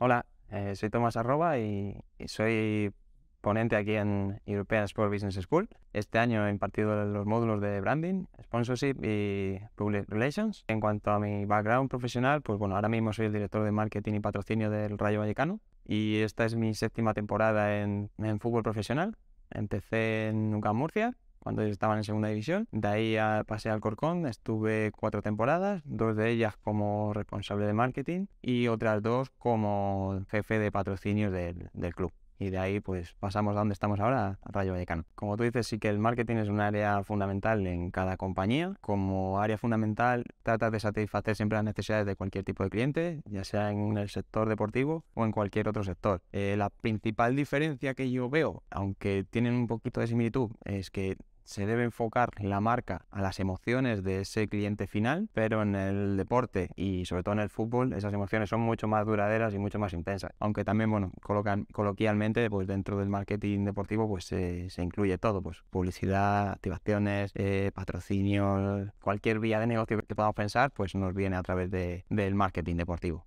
Hola, eh, soy Tomás Arroba y, soy ponente aquí en European Sport Business School. Este año he impartido los módulos de branding, sponsorship y public relations. En cuanto a mi background profesional, pues bueno, ahora mismo soy el director de marketing y patrocinio del Rayo Vallecano y esta es mi séptima temporada en, fútbol profesional. Empecé en Nunca Murcia cuando ellos estaban en segunda división. De ahí pasé al Corcón, estuve cuatro temporadas, dos de ellas como responsable de marketing y otras dos como jefe de patrocinios del club y de ahí pues pasamos a donde estamos ahora, a Rayo Vallecano. Como tú dices, sí que el marketing es un área fundamental en cada compañía. Como área fundamental trata de satisfacer siempre las necesidades de cualquier tipo de cliente, ya sea en el sector deportivo o en cualquier otro sector. Eh, la principal diferencia que yo veo, aunque tienen un poquito de similitud, es que se debe enfocar la marca a las emociones de ese cliente final, pero en el deporte y sobre todo en el fútbol esas emociones son mucho más duraderas y mucho más intensas. Aunque también, bueno, coloquialmente, pues dentro del marketing deportivo pues se incluye todo, pues publicidad, activaciones, eh, patrocinio, cualquier vía de negocio que podamos pensar, pues nos viene a través de, del marketing deportivo.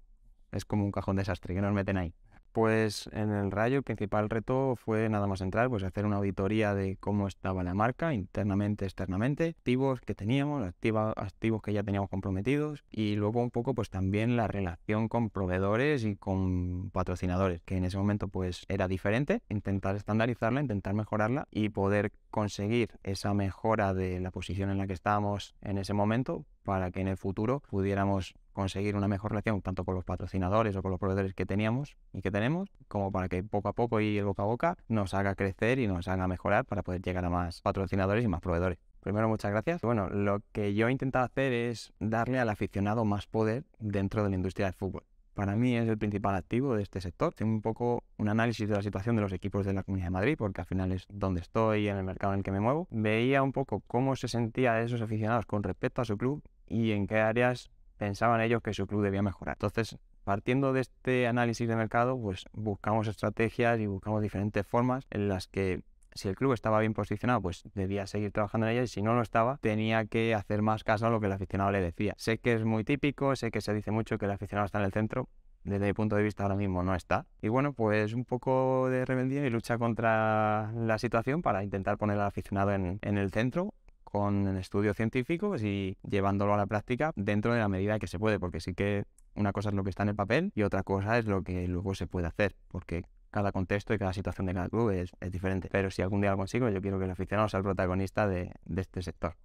Es como un cajón desastre que nos meten ahí. Pues en el Rayo el principal reto fue nada más entrar, pues hacer una auditoría de cómo estaba la marca internamente, externamente, activos que teníamos, activos que ya teníamos comprometidos y luego un poco pues también la relación con proveedores y con patrocinadores, que en ese momento pues era diferente, intentar estandarizarla, intentar mejorarla y poder conseguir esa mejora de la posición en la que estábamos en ese momento para que en el futuro pudiéramos conseguir una mejor relación tanto con los patrocinadores o con los proveedores que teníamos y que tenemos, como para que poco a poco y el boca a boca nos haga crecer y nos haga mejorar para poder llegar a más patrocinadores y más proveedores. Primero, muchas gracias. Bueno, lo que yo he intentado hacer es darle al aficionado más poder dentro de la industria del fútbol para mí es el principal activo de este sector. Tengo un poco un análisis de la situación de los equipos de la Comunidad de Madrid, porque al final es donde estoy, en el mercado en el que me muevo. Veía un poco cómo se sentían esos aficionados con respecto a su club y en qué áreas pensaban ellos que su club debía mejorar. Entonces, partiendo de este análisis de mercado, pues buscamos estrategias y buscamos diferentes formas en las que si el club estaba bien posicionado, pues debía seguir trabajando en ella y si no lo estaba, tenía que hacer más caso a lo que el aficionado le decía. Sé que es muy típico, sé que se dice mucho que el aficionado está en el centro. Desde mi punto de vista ahora mismo no está. Y bueno, pues un poco de rebeldía y lucha contra la situación para intentar poner al aficionado en, en el centro con estudios científicos y llevándolo a la práctica dentro de la medida que se puede, porque sí que una cosa es lo que está en el papel y otra cosa es lo que luego se puede hacer, porque cada contexto y cada situación de cada club es, diferente. Pero si algún día lo consigo, yo quiero que el aficionado sea el protagonista de, este sector.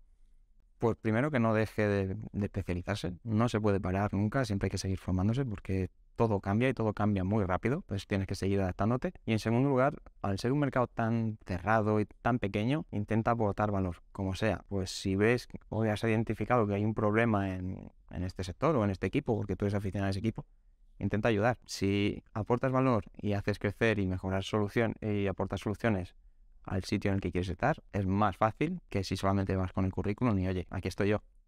Pues primero que no deje de, especializarse, no se puede parar nunca, siempre hay que seguir formándose porque todo cambia y todo cambia muy rápido, pues tienes que seguir adaptándote. Y en segundo lugar, al ser un mercado tan cerrado y tan pequeño, intenta aportar valor, como sea. Pues si ves o has identificado que hay un problema en, en este sector o en este equipo, porque tú eres aficionado a ese equipo, intenta ayudar. Si aportas valor y haces crecer y mejorar solución y aportas soluciones al sitio en el que quieres estar, es más fácil que si solamente vas con el currículum y oye, aquí estoy yo,